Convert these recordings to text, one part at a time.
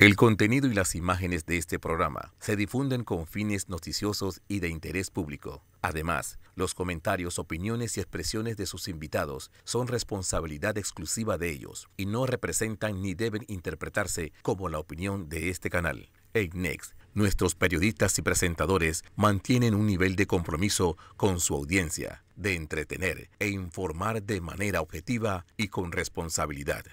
El contenido y las imágenes de este programa se difunden con fines noticiosos y de interés público. Además, los comentarios, opiniones y expresiones de sus invitados son responsabilidad exclusiva de ellos y no representan ni deben interpretarse como la opinión de este canal. Next, nuestros periodistas y presentadores mantienen un nivel de compromiso con su audiencia, de entretener e informar de manera objetiva y con responsabilidad.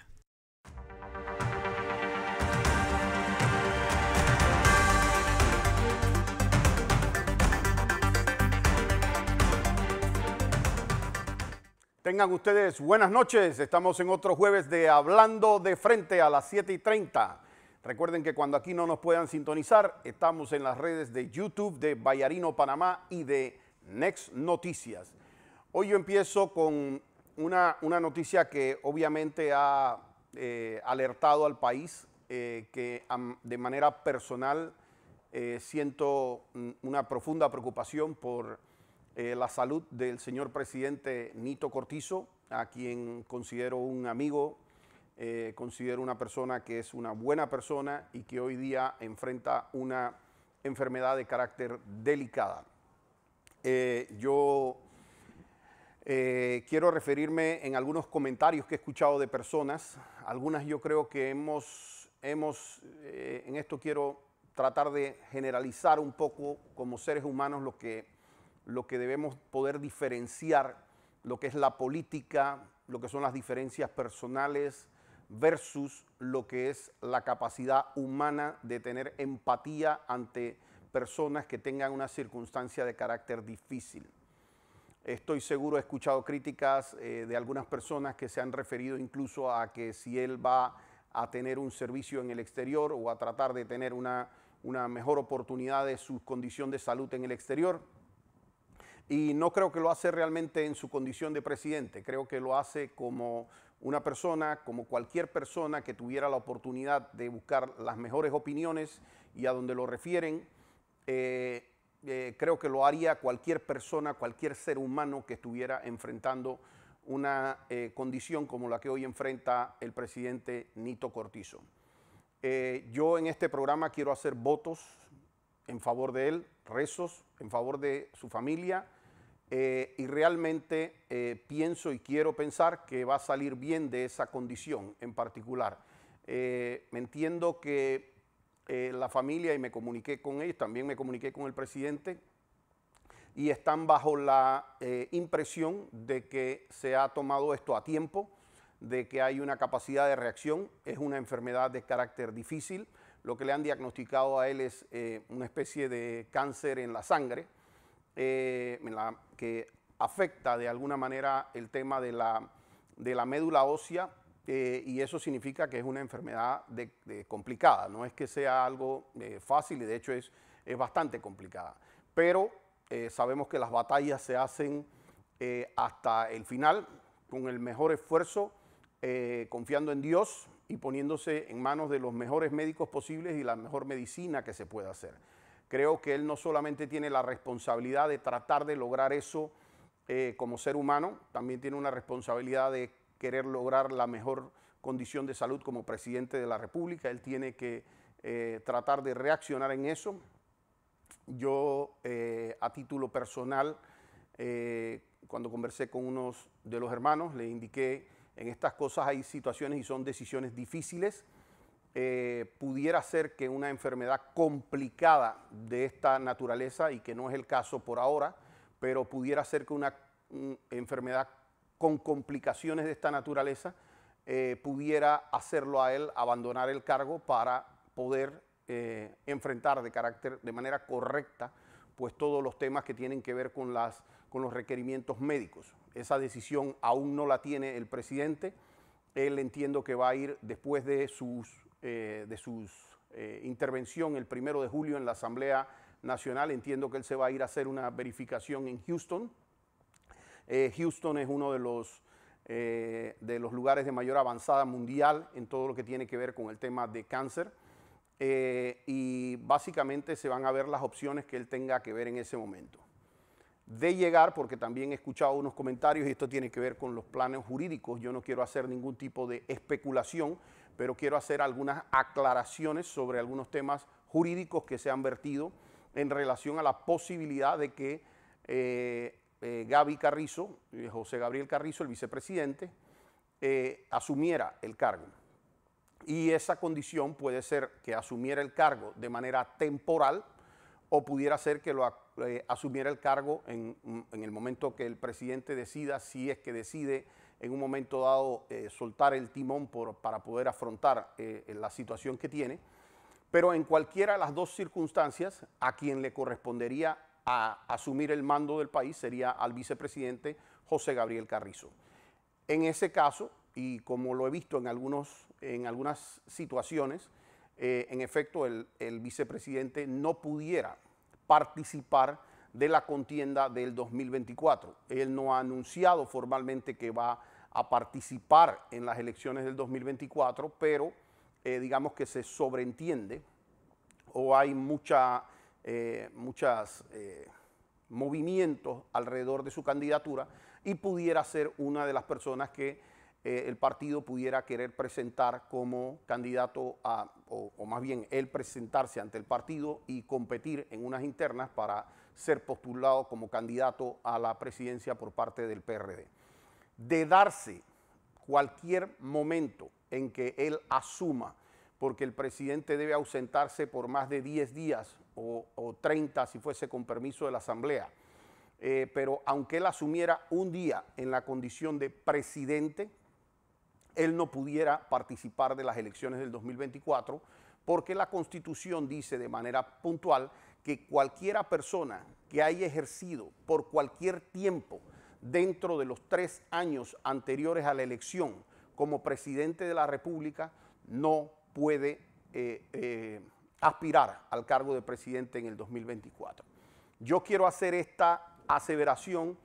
Tengan ustedes buenas noches. Estamos en otro jueves de Hablando de Frente a las 7 y 30. Recuerden que cuando aquí no nos puedan sintonizar, estamos en las redes de YouTube de Bayarino Panamá y de Next Noticias. Hoy yo empiezo con una, noticia que obviamente ha eh, alertado al país, eh, que de manera personal eh, siento una profunda preocupación por eh, la salud del señor presidente Nito Cortizo, a quien considero un amigo, eh, considero una persona que es una buena persona y que hoy día enfrenta una enfermedad de carácter delicada. Eh, yo quiero referirme en algunos comentarios que he escuchado de personas, algunas yo creo que hemos, hemos en esto quiero tratar de generalizar un poco como seres humanos lo que lo que debemos poder diferenciar, lo que es la política, lo que son las diferencias personales versus lo que es la capacidad humana de tener empatía ante personas que tengan una circunstancia de carácter difícil. Estoy seguro, he escuchado críticas eh, de algunas personas que se han referido incluso a que si él va a tener un servicio en el exterior o a tratar de tener una, una mejor oportunidad de su condición de salud en el exterior, y no creo que lo hace realmente en su condición de presidente, creo que lo hace como una persona, como cualquier persona que tuviera la oportunidad de buscar las mejores opiniones y a donde lo refieren. Eh, eh, creo que lo haría cualquier persona, cualquier ser humano que estuviera enfrentando una eh, condición como la que hoy enfrenta el presidente Nito Cortizo. yo en este programa quiero hacer votos en favor de él, rezos en favor de su familia, eh, y realmente eh, pienso y quiero pensar que va a salir bien de esa condición en particular. Eh, me entiendo que la familia, y me comuniqué con ellos, también me comuniqué con el presidente, y están bajo la impresión de que se ha tomado esto a tiempo, de que hay una capacidad de reacción, es una enfermedad de carácter difícil, lo que le han diagnosticado a él es una especie de cáncer en la sangre, eh, que afecta de alguna manera el tema de la, médula ósea eh, y eso significa que es una enfermedad complicada, no es que sea algo eh, fácil y de hecho es bastante complicada, pero sabemos que las batallas se hacen hasta el final con el mejor esfuerzo, confiando en Dios y poniéndose en manos de los mejores médicos posibles y la mejor medicina que se pueda hacer. Creo que él no solamente tiene la responsabilidad de tratar de lograr eso eh, como ser humano, también tiene una responsabilidad de querer lograr la mejor condición de salud como presidente de la República. Él tiene que eh, tratar de reaccionar en eso. Yo, eh, a título personal, cuando conversé con unos de los hermanos, le indiqué, en estas cosas hay situaciones y son decisiones difíciles eh, pudiera ser que una enfermedad complicada de esta naturaleza, y que no es el caso por ahora, pero pudiera ser que una mm, enfermedad con complicaciones de esta naturaleza eh, pudiera hacerlo a él abandonar el cargo para poder eh, enfrentar de carácter de manera correcta pues todos los temas que tienen que ver con, las, con los requerimientos médicos. Esa decisión aún no la tiene el presidente. Él entiendo que va a ir después de sus eh, de su eh, intervención el primero de julio en la Asamblea Nacional. Entiendo que él se va a ir a hacer una verificación en Houston. Eh, Houston es uno de los, de los lugares de mayor avanzada mundial en todo lo que tiene que ver con el tema de cáncer. y básicamente se van a ver las opciones que él tenga que ver en ese momento. De llegar, porque también he escuchado unos comentarios y esto tiene que ver con los planes jurídicos, yo no quiero hacer ningún tipo de especulación, pero quiero hacer algunas aclaraciones sobre algunos temas jurídicos que se han vertido en relación a la posibilidad de que eh, eh, Gaby Carrizo, eh, José Gabriel Carrizo, el vicepresidente, asumiera el cargo. Y esa condición puede ser que asumiera el cargo de manera temporal o pudiera ser que lo asumiera el cargo en el momento que el presidente decida, si es que decide en un momento dado eh, soltar el timón para poder afrontar eh, la situación que tiene, pero en cualquiera de las dos circunstancias, a quien le correspondería a asumir el mando del país sería al vicepresidente José Gabriel Carrizo. En ese caso, y como lo he visto en, algunos, en algunas situaciones, eh, en efecto, el, el vicepresidente no pudiera participar de la contienda del 2024. Él no ha anunciado formalmente que va a participar en las elecciones del 2024, pero eh, digamos que se sobreentiende o hay muchos eh, eh, movimientos alrededor de su candidatura y pudiera ser una de las personas que el partido pudiera querer presentar como candidato o, o más bien él presentarse ante el partido y competir en unas internas para ser postulado como candidato a la presidencia por parte del PRD. De darse cualquier momento en que él asuma, porque el presidente debe ausentarse por más de 10 días o, 30 si fuese con permiso de la Asamblea, eh, pero aunque él asumiera un día en la condición de presidente, él no pudiera participar de las elecciones del 2024 porque la Constitución dice de manera puntual que cualquiera persona que haya ejercido por cualquier tiempo dentro de los tres años anteriores a la elección como presidente de la República no puede eh, eh, aspirar al cargo de presidente en el 2024. Yo quiero hacer esta aseveración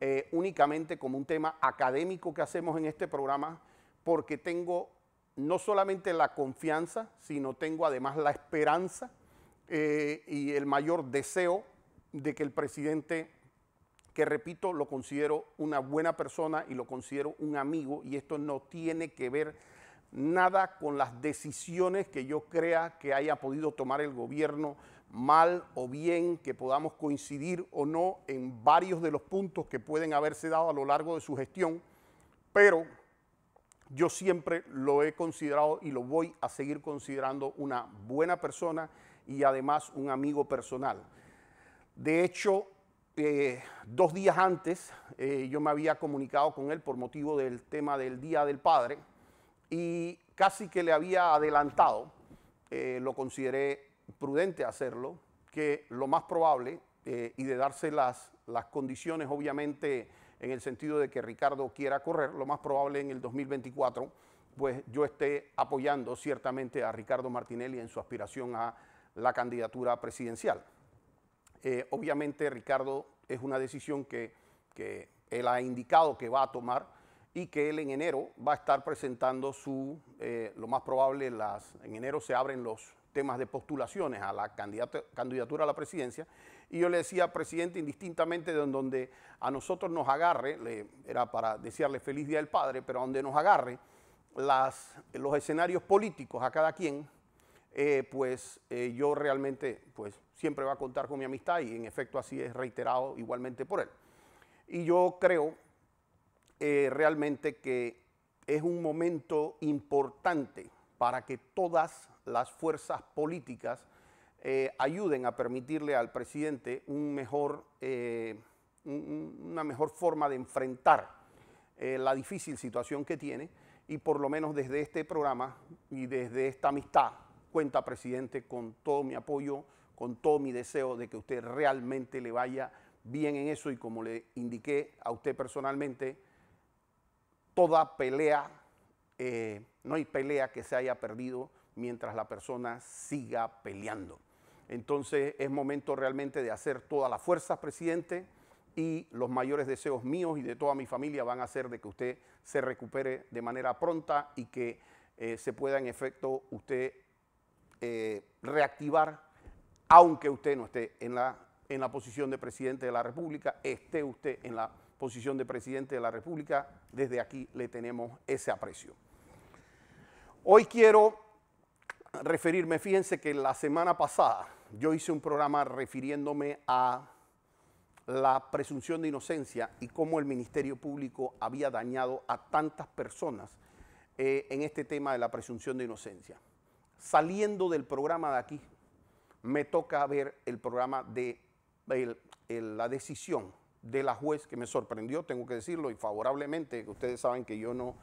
eh, únicamente como un tema académico que hacemos en este programa porque tengo no solamente la confianza, sino tengo además la esperanza eh, y el mayor deseo de que el presidente, que repito, lo considero una buena persona y lo considero un amigo, y esto no tiene que ver nada con las decisiones que yo crea que haya podido tomar el gobierno mal o bien, que podamos coincidir o no en varios de los puntos que pueden haberse dado a lo largo de su gestión, pero yo siempre lo he considerado y lo voy a seguir considerando una buena persona y además un amigo personal. De hecho, eh, dos días antes eh, yo me había comunicado con él por motivo del tema del Día del Padre y casi que le había adelantado, eh, lo consideré prudente hacerlo, que lo más probable y de darse las, las condiciones obviamente en el sentido de que Ricardo quiera correr, lo más probable en el 2024, pues yo esté apoyando ciertamente a Ricardo Martinelli en su aspiración a la candidatura presidencial. Eh, obviamente Ricardo es una decisión que, que él ha indicado que va a tomar y que él en enero va a estar presentando su, eh, lo más probable, las, en enero se abren los temas de postulaciones a la candidatura a la presidencia y yo le decía, presidente, indistintamente de donde a nosotros nos agarre, era para desearle feliz día al padre, pero donde nos agarre los escenarios políticos a cada quien, eh, pues eh, yo realmente pues, siempre va a contar con mi amistad y en efecto así es reiterado igualmente por él. Y yo creo eh, realmente que es un momento importante para que todas las fuerzas políticas eh, ayuden a permitirle al presidente eh, una mejor forma de enfrentar eh, la difícil situación que tiene y por lo menos desde este programa y desde esta amistad cuenta, presidente, con todo mi apoyo, con todo mi deseo de que usted realmente le vaya bien en eso y como le indiqué a usted personalmente, toda pelea, no hay pelea que se haya perdido mientras la persona siga peleando. Entonces es momento realmente de hacer todas las fuerzas, presidente, y los mayores deseos míos y de toda mi familia van a ser de que usted se recupere de manera pronta y que eh, se pueda en efecto usted eh, reactivar, aunque usted no esté en la, en la posición de presidente de la República, esté usted en la posición de presidente de la República, desde aquí le tenemos ese aprecio. Hoy quiero referirme, fíjense que la semana pasada, yo hice un programa refiriéndome a la presunción de inocencia y cómo el Ministerio Público había dañado a tantas personas eh, en este tema de la presunción de inocencia. Saliendo del programa de aquí, me toca ver el programa de la decisión de la juez que me sorprendió, tengo que decirlo, y favorablemente, ustedes saben que yo no,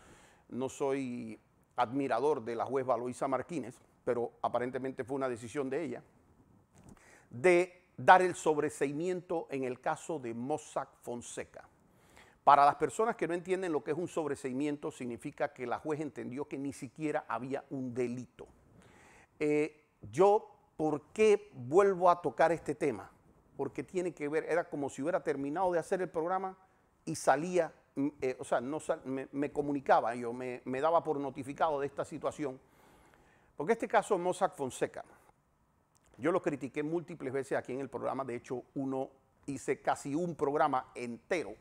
soy admirador de la juez Valoisa Martínez, pero aparentemente fue una decisión de ella de dar el sobreseimiento en el caso de Mossack Fonseca. Para las personas que no entienden lo que es un sobreseimiento, significa que la juez entendió que ni siquiera había un delito. Eh, yo, ¿por qué vuelvo a tocar este tema? Porque tiene que ver, era como si hubiera terminado de hacer el programa y salía, mm, eh, o sea, no me, comunicaba, yo me, me daba por notificado de esta situación. Porque este caso Mossack Fonseca, yo lo critiqué múltiples veces aquí en el programa, de hecho uno hice casi un programa entero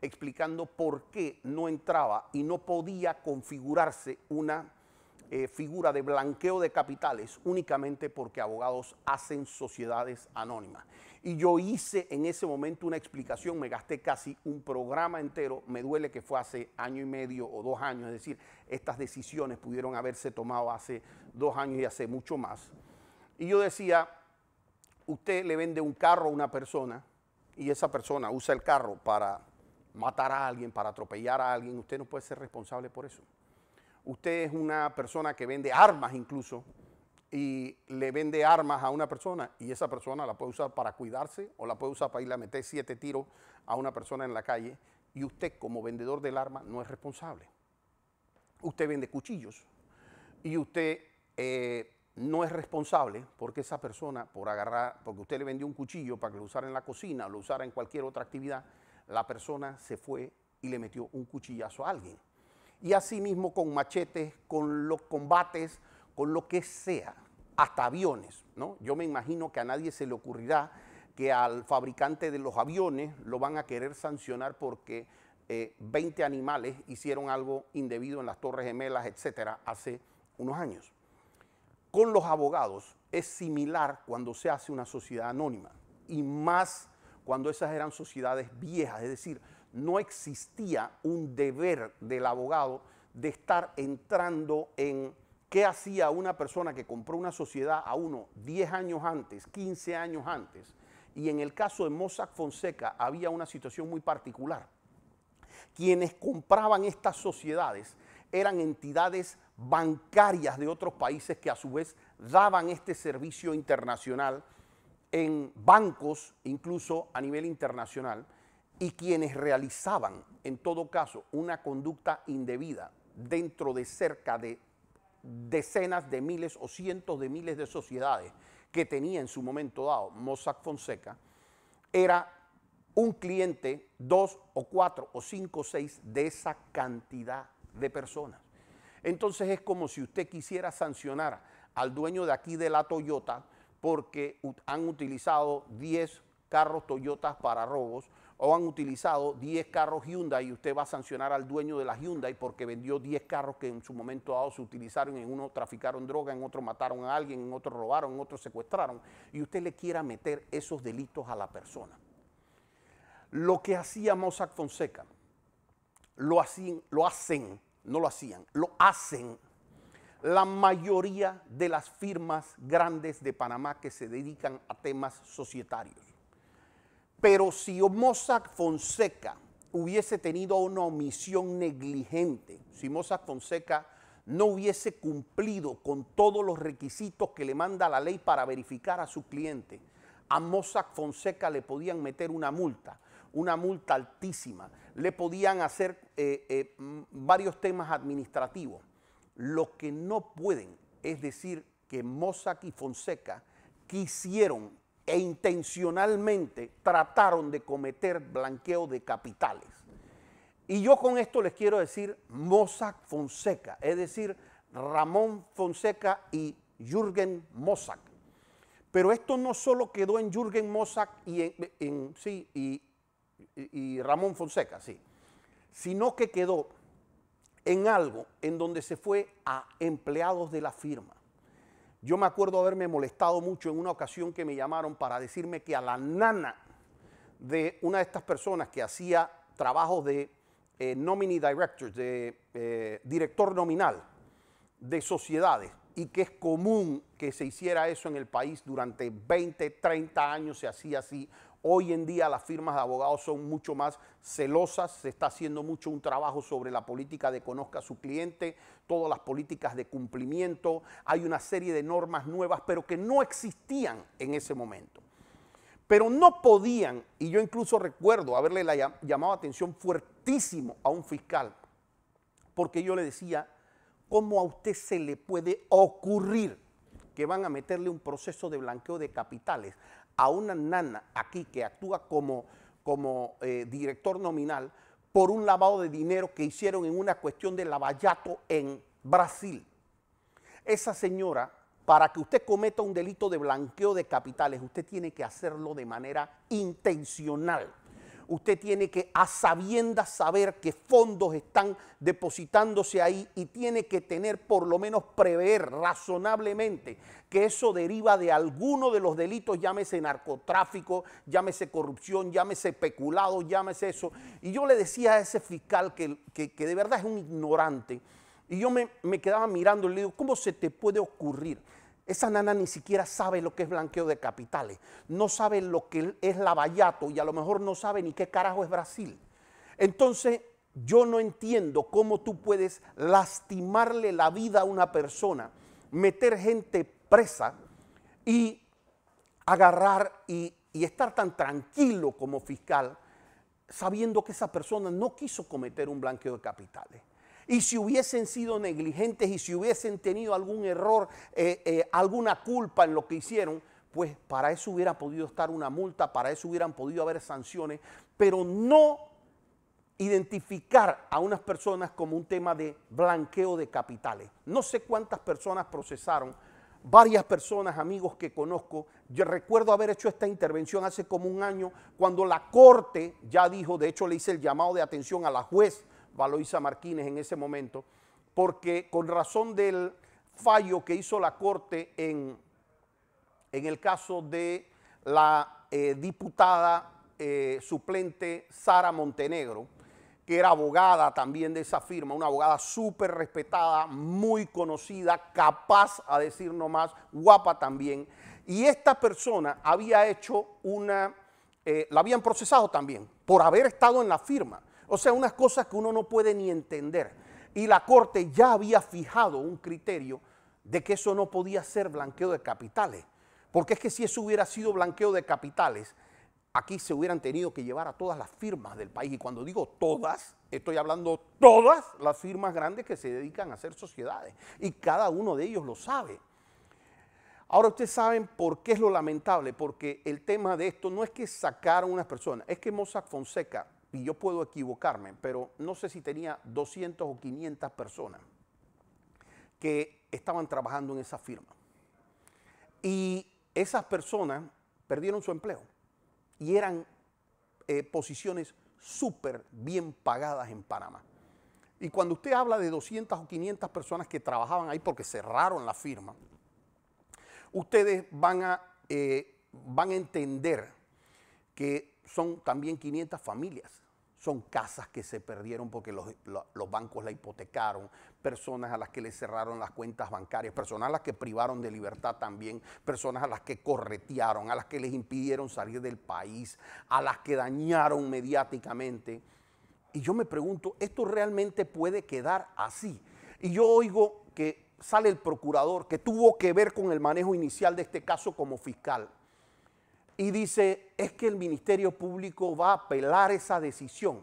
explicando por qué no entraba y no podía configurarse una eh, figura de blanqueo de capitales únicamente porque abogados hacen sociedades anónimas. Y yo hice en ese momento una explicación, me gasté casi un programa entero, me duele que fue hace año y medio o dos años, es decir, estas decisiones pudieron haberse tomado hace dos años y hace mucho más. Y yo decía, usted le vende un carro a una persona y esa persona usa el carro para matar a alguien, para atropellar a alguien, usted no puede ser responsable por eso. Usted es una persona que vende armas incluso y le vende armas a una persona y esa persona la puede usar para cuidarse o la puede usar para ir a meter siete tiros a una persona en la calle y usted como vendedor del arma no es responsable. Usted vende cuchillos y usted eh, no es responsable porque esa persona, por agarrar, porque usted le vendió un cuchillo para que lo usara en la cocina o lo usara en cualquier otra actividad, la persona se fue y le metió un cuchillazo a alguien. Y asimismo con machetes, con los combates, con lo que sea, hasta aviones. ¿no? Yo me imagino que a nadie se le ocurrirá que al fabricante de los aviones lo van a querer sancionar porque 20 eh, animales hicieron algo indebido en las Torres Gemelas, etcétera, hace unos años con los abogados es similar cuando se hace una sociedad anónima y más cuando esas eran sociedades viejas, es decir, no existía un deber del abogado de estar entrando en qué hacía una persona que compró una sociedad a uno 10 años antes, 15 años antes. Y en el caso de Mossack Fonseca había una situación muy particular. Quienes compraban estas sociedades eran entidades bancarias de otros países que a su vez daban este servicio internacional en bancos, incluso a nivel internacional, y quienes realizaban, en todo caso, una conducta indebida dentro de cerca de decenas de miles o cientos de miles de sociedades que tenía en su momento dado Mossack Fonseca, era un cliente, dos o cuatro o cinco o seis de esa cantidad de personas. Entonces es como si usted quisiera sancionar al dueño de aquí de la Toyota porque han utilizado 10 carros Toyotas para robos o han utilizado 10 carros Hyundai y usted va a sancionar al dueño de la Hyundai porque vendió 10 carros que en su momento dado se utilizaron, en uno traficaron droga, en otro mataron a alguien, en otro robaron, en otro secuestraron y usted le quiera meter esos delitos a la persona. Lo que hacía Mossack Fonseca, lo hacen no lo hacían, lo hacen la mayoría de las firmas grandes de Panamá que se dedican a temas societarios. Pero si Mossack Fonseca hubiese tenido una omisión negligente, si Mossack Fonseca no hubiese cumplido con todos los requisitos que le manda la ley para verificar a su cliente, a Mossack Fonseca le podían meter una multa, una multa altísima le podían hacer eh, eh, varios temas administrativos. Lo que no pueden es decir que Mossack y Fonseca quisieron e intencionalmente trataron de cometer blanqueo de capitales. Y yo con esto les quiero decir Mossack Fonseca, es decir, Ramón Fonseca y Jürgen Mossack. Pero esto no solo quedó en Jürgen Mossack y en, sí, y Ramón Fonseca, sí, sino que quedó en algo en donde se fue a empleados de la firma. Yo me acuerdo haberme molestado mucho en una ocasión que me llamaron para decirme que a la nana de una de estas personas que hacía trabajos de eh, nominee directors, de eh, director nominal de sociedades, y que es común que se hiciera eso en el país durante 20, 30 años, se hacía así, Hoy en día las firmas de abogados son mucho más celosas, se está haciendo mucho un trabajo sobre la política de conozca a su cliente, todas las políticas de cumplimiento, hay una serie de normas nuevas, pero que no existían en ese momento. Pero no podían, y yo incluso recuerdo haberle llamado atención fuertísimo a un fiscal, porque yo le decía, ¿cómo a usted se le puede ocurrir que van a meterle un proceso de blanqueo de capitales a una nana aquí que actúa como, como eh, director nominal por un lavado de dinero que hicieron en una cuestión de lavallato en Brasil. Esa señora, para que usted cometa un delito de blanqueo de capitales, usted tiene que hacerlo de manera intencional usted tiene que a sabiendas saber qué fondos están depositándose ahí y tiene que tener por lo menos prever razonablemente que eso deriva de alguno de los delitos, llámese narcotráfico, llámese corrupción, llámese peculado, llámese eso. Y yo le decía a ese fiscal que, de verdad es un ignorante, y yo me, me quedaba mirando y le digo, ¿cómo se te puede ocurrir? Esa nana ni siquiera sabe lo que es blanqueo de capitales, no sabe lo que es lavallato y a lo mejor no sabe ni qué carajo es Brasil. Entonces, yo no entiendo cómo tú puedes lastimarle la vida a una persona, meter gente presa y agarrar y, y estar tan tranquilo como fiscal sabiendo que esa persona no quiso cometer un blanqueo de capitales. Y si hubiesen sido negligentes y si hubiesen tenido algún error, eh, eh, alguna culpa en lo que hicieron, pues para eso hubiera podido estar una multa, para eso hubieran podido haber sanciones, pero no identificar a unas personas como un tema de blanqueo de capitales. No sé cuántas personas procesaron, varias personas, amigos que conozco. Yo recuerdo haber hecho esta intervención hace como un año, cuando la corte ya dijo, de hecho le hice el llamado de atención a la juez Valoisa Martínez en ese momento, porque con razón del fallo que hizo la Corte en, en el caso de la eh, diputada eh, suplente Sara Montenegro, que era abogada también de esa firma, una abogada súper respetada, muy conocida, capaz a decir nomás, guapa también. Y esta persona había hecho una, eh, la habían procesado también por haber estado en la firma. O sea, unas cosas que uno no puede ni entender. Y la corte ya había fijado un criterio de que eso no podía ser blanqueo de capitales. Porque es que si eso hubiera sido blanqueo de capitales, aquí se hubieran tenido que llevar a todas las firmas del país. Y cuando digo todas, estoy hablando todas las firmas grandes que se dedican a hacer sociedades. Y cada uno de ellos lo sabe. Ahora ustedes saben por qué es lo lamentable, porque el tema de esto no es que sacaron unas personas, es que Mossack Fonseca y yo puedo equivocarme, pero no sé si tenía 200 o 500 personas que estaban trabajando en esa firma. Y esas personas perdieron su empleo y eran eh, posiciones súper bien pagadas en Panamá. Y cuando usted habla de 200 o 500 personas que trabajaban ahí porque cerraron la firma, ustedes van a, eh, van a entender que son también 500 familias son casas que se perdieron porque los, bancos la hipotecaron, personas a las que le cerraron las cuentas bancarias, personas a las que privaron de libertad también, personas a las que corretearon, a las que les impidieron salir del país, a las que dañaron mediáticamente. Y yo me pregunto, ¿esto realmente puede quedar así? Y yo oigo que sale el procurador que tuvo que ver con el manejo inicial de este caso como fiscal y dice, es que el Ministerio Público va a apelar esa decisión.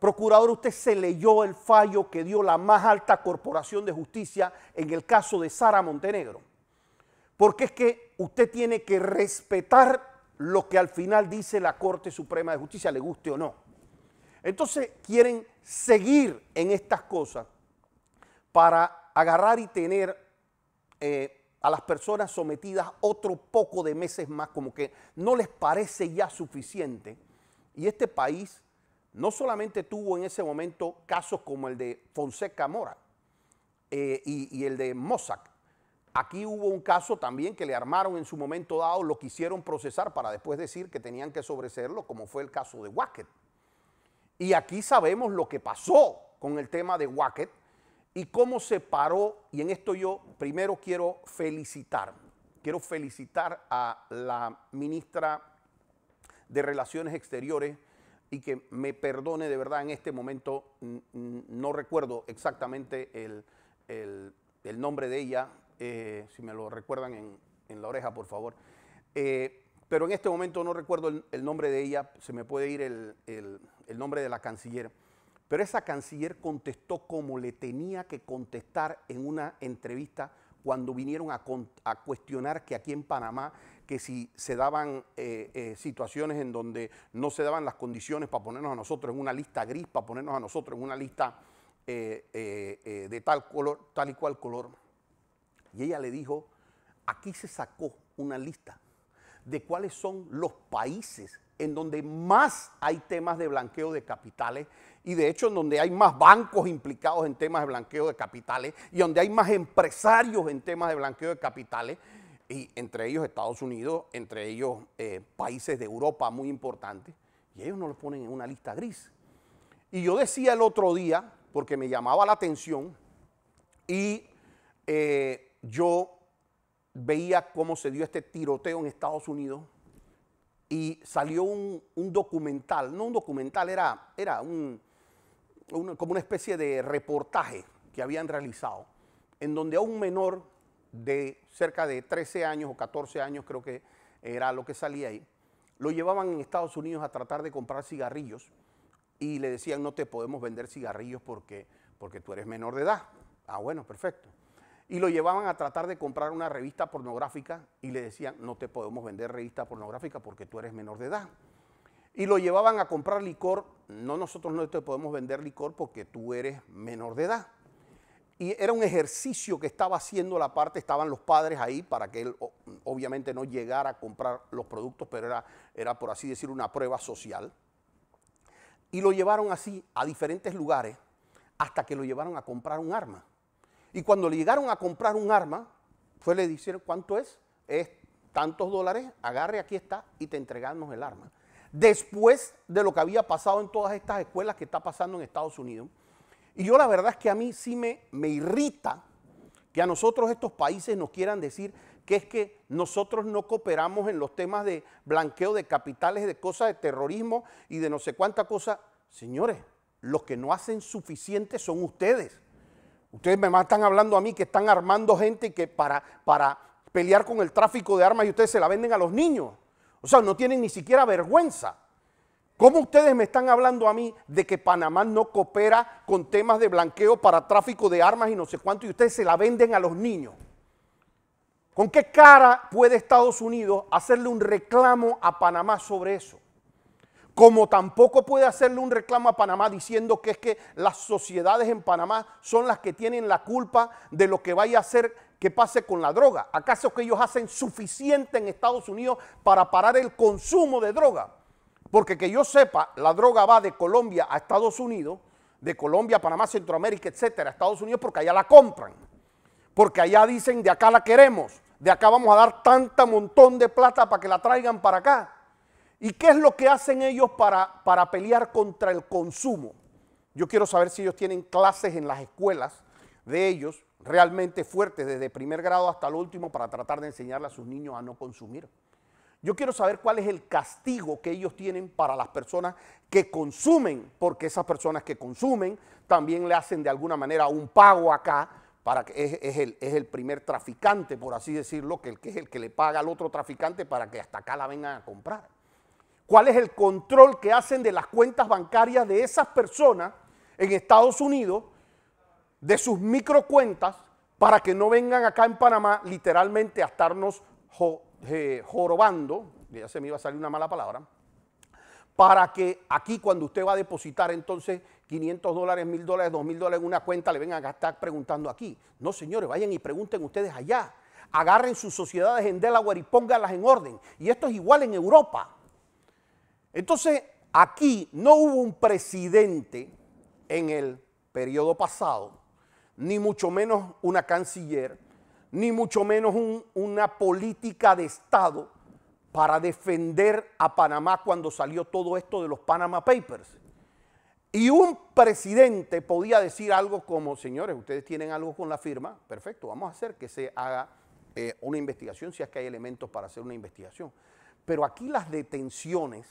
Procurador, usted se leyó el fallo que dio la más alta corporación de justicia en el caso de Sara Montenegro. Porque es que usted tiene que respetar lo que al final dice la Corte Suprema de Justicia, le guste o no. Entonces quieren seguir en estas cosas para agarrar y tener eh, a las personas sometidas otro poco de meses más, como que no les parece ya suficiente. Y este país no solamente tuvo en ese momento casos como el de Fonseca Mora eh, y, el de Mossack, Aquí hubo un caso también que le armaron en su momento dado, lo quisieron procesar para después decir que tenían que sobreseerlo, como fue el caso de Wackett. Y aquí sabemos lo que pasó con el tema de Wackett, y cómo se paró. Y en esto yo primero quiero felicitar, quiero felicitar a la ministra de Relaciones Exteriores y que me perdone de verdad en este momento, no recuerdo exactamente el, nombre de ella, eh, si me lo recuerdan en, la oreja, por favor. Eh, pero en este momento no recuerdo el, nombre de ella, se me puede ir el nombre de la canciller. Pero esa canciller contestó como le tenía que contestar en una entrevista cuando vinieron a, cuestionar que aquí en Panamá, que si se daban eh, eh, situaciones en donde no se daban las condiciones para ponernos a nosotros en una lista gris, para ponernos a nosotros en una lista eh, de tal color, tal y cual color. Y ella le dijo, aquí se sacó una lista de cuáles son los países en donde más hay temas de blanqueo de capitales y de hecho en donde hay más bancos implicados en temas de blanqueo de capitales y donde hay más empresarios en temas de blanqueo de capitales y entre ellos Estados Unidos, entre ellos eh, países de Europa muy importantes y ellos no los ponen en una lista gris. Y yo decía el otro día, porque me llamaba la atención y eh, yo veía cómo se dio este tiroteo en Estados Unidos y salió un, documental, no un documental, era, era un, como una especie de reportaje que habían realizado, en donde a un menor de cerca de 13 años o 14 años, creo que era lo que salía ahí, lo llevaban en Estados Unidos a tratar de comprar cigarrillos y le decían, no te podemos vender cigarrillos porque, porque tú eres menor de edad. Ah, bueno, perfecto y lo llevaban a tratar de comprar una revista pornográfica y le decían, no te podemos vender revista pornográfica porque tú eres menor de edad. Y lo llevaban a comprar licor, no, nosotros no te podemos vender licor porque tú eres menor de edad. Y era un ejercicio que estaba haciendo la parte, estaban los padres ahí para que él obviamente no llegara a comprar los productos, pero era, era por así decir una prueba social. Y lo llevaron así a diferentes lugares hasta que lo llevaron a comprar un arma. Y cuando le llegaron a comprar un arma, fue le dijeron, ¿cuánto es? Es tantos dólares, agarre, aquí está, y te entregamos el arma. Después de lo que había pasado en todas estas escuelas que está pasando en Estados Unidos. Y yo la verdad es que a mí sí me, me irrita que a nosotros estos países nos quieran decir que es que nosotros no cooperamos en los temas de blanqueo de capitales, de cosas de terrorismo y de no sé cuánta cosa. Señores, los que no hacen suficiente son ustedes. Ustedes me están hablando a mí que están armando gente que para, para pelear con el tráfico de armas y ustedes se la venden a los niños. O sea, no tienen ni siquiera vergüenza. ¿Cómo ustedes me están hablando a mí de que Panamá no coopera con temas de blanqueo para tráfico de armas y no sé cuánto y ustedes se la venden a los niños? ¿Con qué cara puede Estados Unidos hacerle un reclamo a Panamá sobre eso? Como tampoco puede hacerle un reclamo a Panamá diciendo que es que las sociedades en Panamá son las que tienen la culpa de lo que vaya a hacer que pase con la droga. ¿Acaso que ellos hacen suficiente en Estados Unidos para parar el consumo de droga? Porque que yo sepa, la droga va de Colombia a Estados Unidos, de Colombia a Panamá, Centroamérica, etcétera, a Estados Unidos, porque allá la compran. Porque allá dicen, de acá la queremos, de acá vamos a dar tanta montón de plata para que la traigan para acá. ¿Y qué es lo que hacen ellos para, para pelear contra el consumo? Yo quiero saber si ellos tienen clases en las escuelas de ellos realmente fuertes desde primer grado hasta el último para tratar de enseñarle a sus niños a no consumir. Yo quiero saber cuál es el castigo que ellos tienen para las personas que consumen, porque esas personas que consumen también le hacen de alguna manera un pago acá, para que es, el, primer traficante, por así decirlo, que, el, que es el que le paga al otro traficante para que hasta acá la vengan a comprar cuál es el control que hacen de las cuentas bancarias de esas personas en Estados Unidos, de sus microcuentas, para que no vengan acá en Panamá literalmente a estarnos eh, jorobando, ya se me iba a salir una mala palabra, para que aquí cuando usted va a depositar entonces 500 dólares, 1000 dólares, 2000 dólares en una cuenta, le vengan a estar preguntando aquí. No, señores, vayan y pregunten ustedes allá. Agarren sus sociedades en Delaware y pónganlas en orden. Y esto es igual en Europa. Entonces, aquí no hubo un presidente en el periodo pasado, ni mucho menos una canciller, ni mucho menos una política de Estado para defender a Panamá cuando salió todo esto de los Panama Papers. Y un presidente podía decir algo como, señores, ustedes tienen algo con la firma, perfecto, vamos a hacer que se haga eh, una investigación si es que hay elementos para hacer una investigación. Pero aquí las detenciones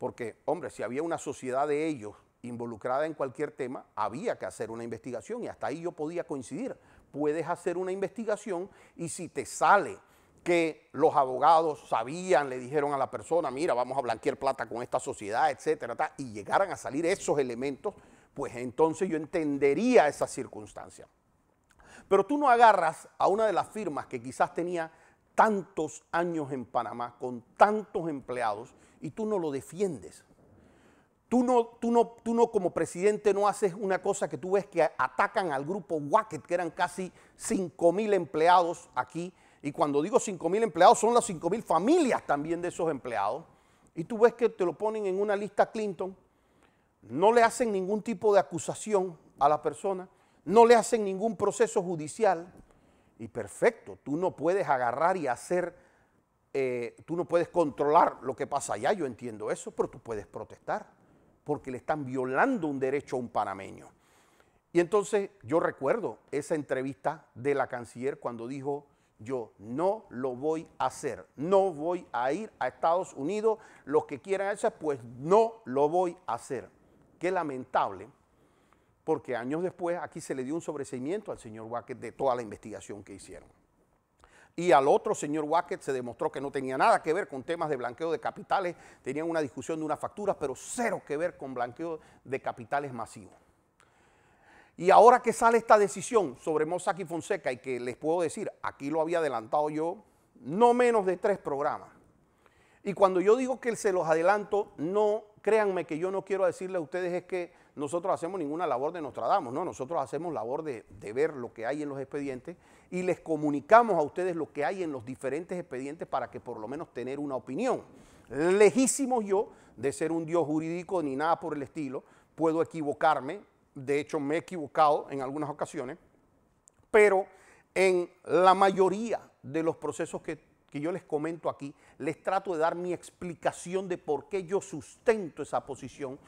porque, hombre, si había una sociedad de ellos involucrada en cualquier tema, había que hacer una investigación y hasta ahí yo podía coincidir. Puedes hacer una investigación y si te sale que los abogados sabían, le dijeron a la persona, mira, vamos a blanquear plata con esta sociedad, etcétera, y llegaran a salir esos elementos, pues entonces yo entendería esa circunstancia. Pero tú no agarras a una de las firmas que quizás tenía tantos años en Panamá, con tantos empleados, y tú no lo defiendes. Tú no, tú, no, tú no como presidente no haces una cosa que tú ves que atacan al grupo Wacket, que eran casi 5 mil empleados aquí. Y cuando digo 5 mil empleados, son las 5 mil familias también de esos empleados. Y tú ves que te lo ponen en una lista Clinton, no le hacen ningún tipo de acusación a la persona, no le hacen ningún proceso judicial. Y perfecto, tú no puedes agarrar y hacer eh, tú no puedes controlar lo que pasa allá, yo entiendo eso, pero tú puedes protestar porque le están violando un derecho a un panameño. Y entonces yo recuerdo esa entrevista de la canciller cuando dijo, yo no lo voy a hacer, no voy a ir a Estados Unidos, los que quieran hacer pues no lo voy a hacer. Qué lamentable, porque años después aquí se le dio un sobreseimiento al señor Wackett de toda la investigación que hicieron y al otro señor Wackett se demostró que no tenía nada que ver con temas de blanqueo de capitales, tenían una discusión de unas facturas, pero cero que ver con blanqueo de capitales masivos. Y ahora que sale esta decisión sobre Mossack y Fonseca y que les puedo decir, aquí lo había adelantado yo, no menos de tres programas. Y cuando yo digo que se los adelanto, no créanme que yo no quiero decirle a ustedes es que nosotros hacemos ninguna labor de Nostradamus, no, nosotros hacemos labor de, de, ver lo que hay en los expedientes y les comunicamos a ustedes lo que hay en los diferentes expedientes para que por lo menos tener una opinión. Lejísimos yo de ser un dios jurídico ni nada por el estilo, puedo equivocarme, de hecho me he equivocado en algunas ocasiones, pero en la mayoría de los procesos que que yo les comento aquí, les trato de dar mi explicación de por qué yo sustento esa posición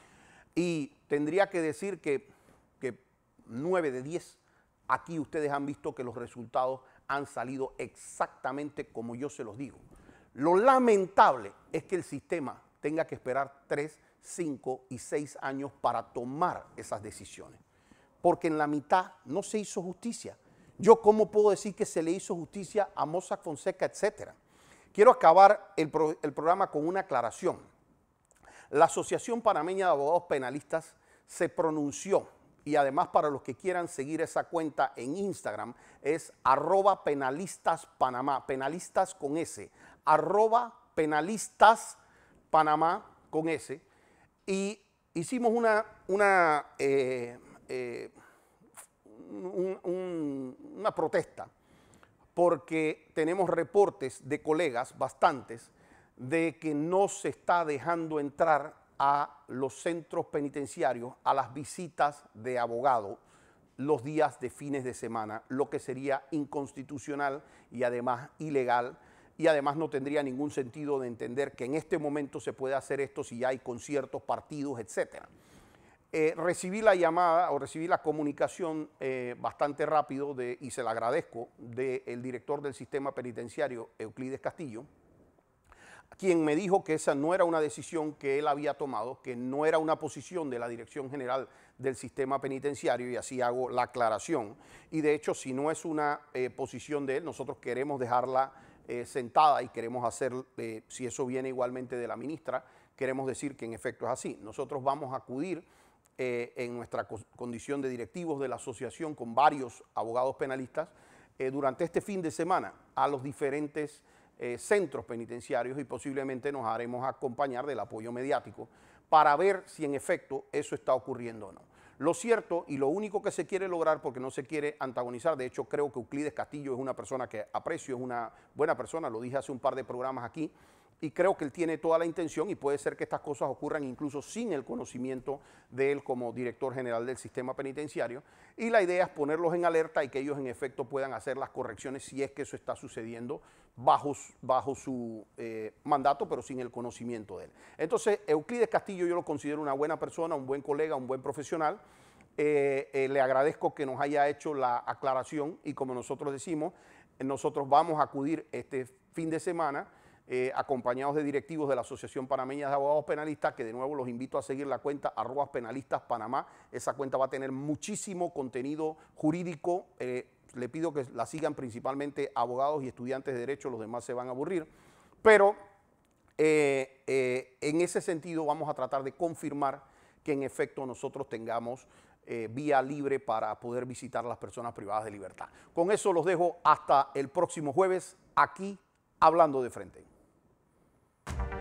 y tendría que decir que, que 9 de 10, aquí ustedes han visto que los resultados han salido exactamente como yo se los digo. Lo lamentable es que el sistema tenga que esperar 3, 5 y 6 años para tomar esas decisiones, porque en la mitad no se hizo justicia yo cómo puedo decir que se le hizo justicia a Moza Fonseca, etcétera. Quiero acabar el, programa con una aclaración. La Asociación Panameña de Abogados Penalistas se pronunció y además para los que quieran seguir esa cuenta en Instagram es arroba penalistas panamá, penalistas con S, arroba penalistas panamá con S. Y hicimos una, una eh, eh, una protesta porque tenemos reportes de colegas, bastantes, de que no se está dejando entrar a los centros penitenciarios a las visitas de abogado los días de fines de semana, lo que sería inconstitucional y además ilegal. Y además no tendría ningún sentido de entender que en este momento se puede hacer esto si hay conciertos, partidos, etcétera. Eh, recibí la llamada o recibí la comunicación eh, bastante rápido y se la agradezco del director del sistema penitenciario, Euclides Castillo, quien me dijo que esa no era una decisión que él había tomado, que no era una posición de la Dirección General del Sistema Penitenciario, y así hago la aclaración. Y de hecho, si no es una eh, posición de él, nosotros queremos dejarla sentada y queremos hacer, si eso viene igualmente de la ministra, queremos decir que en efecto es así. Nosotros vamos a acudir eh, en nuestra condición de directivos de la asociación con varios abogados penalistas eh, durante este fin de semana a los diferentes eh, centros penitenciarios y posiblemente nos haremos acompañar del apoyo mediático para ver si en efecto eso está ocurriendo o no. Lo cierto y lo único que se quiere lograr, porque no se quiere antagonizar, de hecho creo que Euclides Castillo es una persona que aprecio, es una buena persona, lo dije hace un par de programas aquí, y creo que él tiene toda la intención y puede ser que estas cosas ocurran incluso sin el conocimiento de él como director general del sistema penitenciario. Y la idea es ponerlos en alerta y que ellos en efecto puedan hacer las correcciones si es que eso está sucediendo bajo, bajo su eh, mandato, pero sin el conocimiento de él. Entonces, Euclides Castillo yo lo considero una buena persona, un buen colega, un buen profesional. Eh, eh, le agradezco que nos haya hecho la aclaración y como nosotros decimos, nosotros vamos a acudir este fin de semana eh, acompañados de directivos de la Asociación Panameña de Abogados Penalistas, que de nuevo los invito a seguir la cuenta arroba penalistas Panamá. Esa cuenta va a tener muchísimo contenido jurídico. Eh, le pido que la sigan principalmente abogados y estudiantes de derecho, los demás se van a aburrir. Pero eh, en ese sentido vamos a tratar de confirmar que en efecto nosotros tengamos vía libre para poder visitar a las personas privadas de libertad. Con eso los dejo hasta el próximo jueves aquí hablando de frente. you